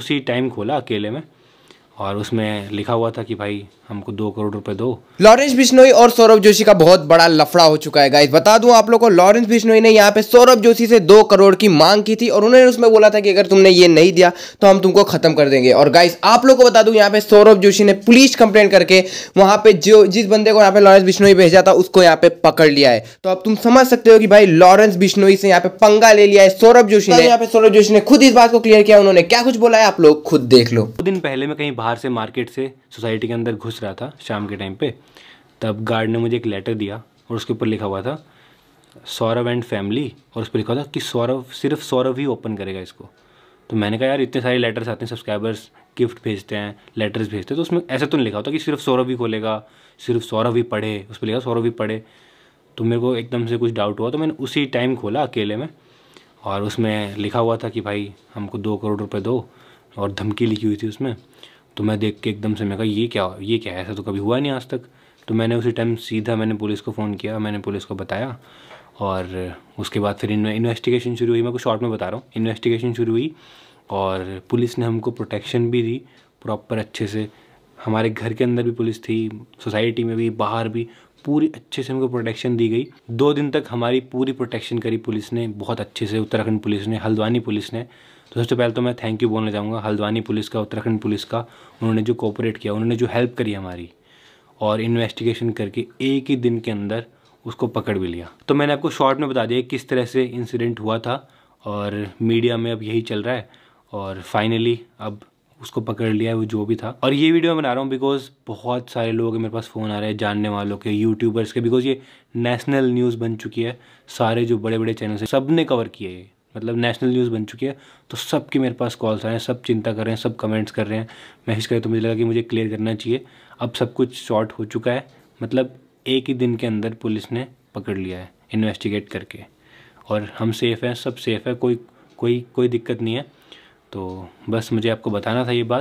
उसी टाइम खोला अकेले में और उसमें लिखा हुआ था कि भाई हमको दो करोड़ रुपए दो लॉरेंस बिश्नोई और सौरभ जोशी का बहुत बड़ा लफड़ा हो चुका है गाइस बता दूं आप लोगों को लॉरेंस बिश्नोई ने यहाँ पे सौरभ जोशी से दो करोड़ की मांग की थी और उन्होंने उसमें बोला था कि अगर तुमने ये नहीं दिया तो हम तुमको खत्म कर देंगे और गाइस आप लोग को बता दू यहाँ पे सौरभ जोशी ने पुलिस कंप्लेन करके वहां पे जो जिस बंदे को यहाँ पे लॉरेंस बिश्नोई भेजा था उसको यहाँ पे पकड़ लिया है तो अब तुम समझ सकते हो कि भाई लॉरेंस बिश्नोई से यहाँ पे पंगा ले लिया है सौरभ जोशी ने यहाँ पे सौरभ जोशी ने खुद इस बात को क्लियर किया उन्होंने क्या कुछ बोला है आप लोग खुद देख लो दो दिन पहले मैं कहीं बाहर से मार्केट से सोसाइटी के अंदर घुस रहा था शाम के टाइम पे तब गार्ड ने मुझे एक लेटर दिया और उसके ऊपर लिखा हुआ था सौरभ एंड फैमिली और उस पर लिखा था कि सौरभ सिर्फ सौरभ ही ओपन करेगा इसको तो मैंने कहा यार इतने सारे लेटर्स आते हैं सब्सक्राइबर्स गिफ्ट भेजते हैं लेटर्स भेजते हैं तो उसमें ऐसा तो नहीं लिखा होता कि सिर्फ सौरभ ही खोलेगा सिर्फ सौरभ ही पढ़े उस पर लिखा सौरभ ही पढ़े तो मेरे को एकदम से कुछ डाउट हुआ तो मैंने उसी टाइम खोला अकेले में और उसमें लिखा हुआ था कि भाई हमको दो करोड़ रुपये दो और धमकी लिखी हुई थी उसमें तो मैं देख के एकदम से मैं कहा ये क्या ये क्या है ऐसा तो कभी हुआ नहीं आज तक तो मैंने उसी टाइम सीधा मैंने पुलिस को फ़ोन किया मैंने पुलिस को बताया और उसके बाद फिर इन्वेस्टिगेशन शुरू हुई मैं कुछ शॉर्ट में बता रहा हूँ इन्वेस्टिगेशन शुरू हुई और पुलिस ने हमको प्रोटेक्शन भी दी प्रॉपर अच्छे से हमारे घर के अंदर भी पुलिस थी सोसाइटी में भी बाहर भी पूरी अच्छे से हमको प्रोटेक्शन दी गई दो दिन तक हमारी पूरी प्रोटेक्शन करी पुलिस ने बहुत अच्छे से उत्तराखंड पुलिस ने हल्द्वानी पुलिस ने तो सबसे पहले तो मैं थैंक यू बोलना चाहूँगा हल्द्वानी पुलिस का उत्तराखंड पुलिस का उन्होंने जो कोऑपरेट किया उन्होंने जो हेल्प करी हमारी और इन्वेस्टिगेशन करके एक ही दिन के अंदर उसको पकड़ भी लिया तो मैंने आपको शॉर्ट में बता दिया किस तरह से इंसिडेंट हुआ था और मीडिया में अब यही चल रहा है और फाइनली अब उसको पकड़ लिया है वो जो भी था और ये वीडियो मैं बना रहा हूँ बिकॉज बहुत सारे लोग मेरे पास फ़ोन आ रहे हैं जानने वालों के यूट्यूबर्स के बिकॉज ये नेशनल न्यूज़ बन चुकी है सारे जो बड़े बड़े चैनल्स हैं सब ने कवर किए ये मतलब नेशनल न्यूज़ बन चुकी है तो सबके मेरे पास कॉल्स आ रहे हैं सब चिंता कर रहे हैं सब कमेंट्स कर रहे हैं मैसेज करें तो मुझे लगा कि मुझे क्लियर करना चाहिए अब सब कुछ शॉर्ट हो चुका है मतलब एक ही दिन के अंदर पुलिस ने पकड़ लिया है इन्वेस्टिगेट करके और हम सेफ़ हैं सब सेफ़ है कोई कोई कोई दिक्कत नहीं है तो बस मुझे आपको बताना था ये बात